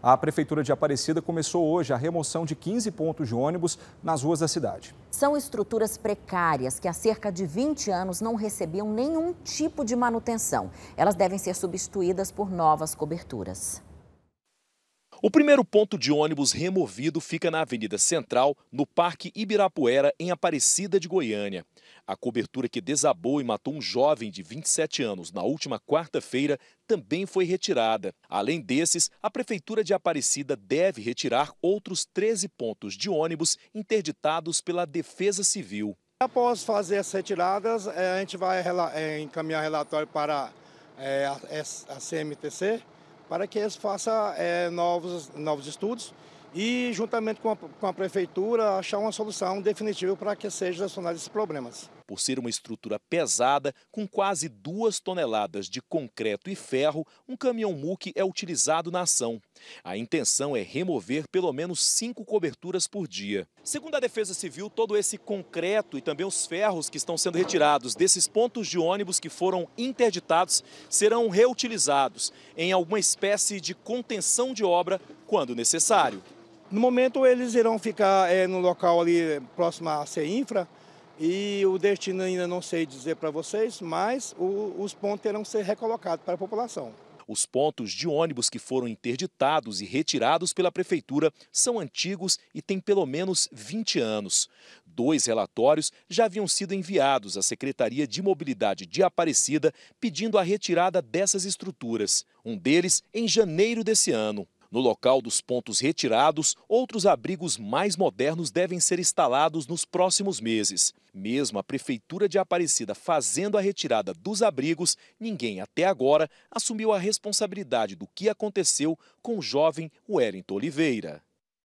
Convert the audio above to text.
A Prefeitura de Aparecida começou hoje a remoção de 15 pontos de ônibus nas ruas da cidade. São estruturas precárias que há cerca de 20 anos não recebiam nenhum tipo de manutenção. Elas devem ser substituídas por novas coberturas. O primeiro ponto de ônibus removido fica na Avenida Central, no Parque Ibirapuera, em Aparecida de Goiânia. A cobertura que desabou e matou um jovem de 27 anos na última quarta-feira também foi retirada. Além desses, a Prefeitura de Aparecida deve retirar outros 13 pontos de ônibus interditados pela Defesa Civil. Após fazer as retiradas, eh, a gente vai eh, encaminhar relatório para eh, a CMTC para que eles façam é, novos, novos estudos e, juntamente com a, com a prefeitura, achar uma solução definitiva para que seja solucionado esses problemas. Por ser uma estrutura pesada, com quase duas toneladas de concreto e ferro, um caminhão muque é utilizado na ação. A intenção é remover pelo menos cinco coberturas por dia. Segundo a Defesa Civil, todo esse concreto e também os ferros que estão sendo retirados desses pontos de ônibus que foram interditados serão reutilizados em alguma espécie de contenção de obra quando necessário. No momento, eles irão ficar é, no local ali próximo à CEINFRA, e o destino ainda não sei dizer para vocês, mas o, os pontos terão que ser recolocados para a população. Os pontos de ônibus que foram interditados e retirados pela prefeitura são antigos e têm pelo menos 20 anos. Dois relatórios já haviam sido enviados à Secretaria de Mobilidade de Aparecida pedindo a retirada dessas estruturas, um deles em janeiro desse ano. No local dos pontos retirados, outros abrigos mais modernos devem ser instalados nos próximos meses. Mesmo a Prefeitura de Aparecida fazendo a retirada dos abrigos, ninguém até agora assumiu a responsabilidade do que aconteceu com o jovem Wellington Oliveira.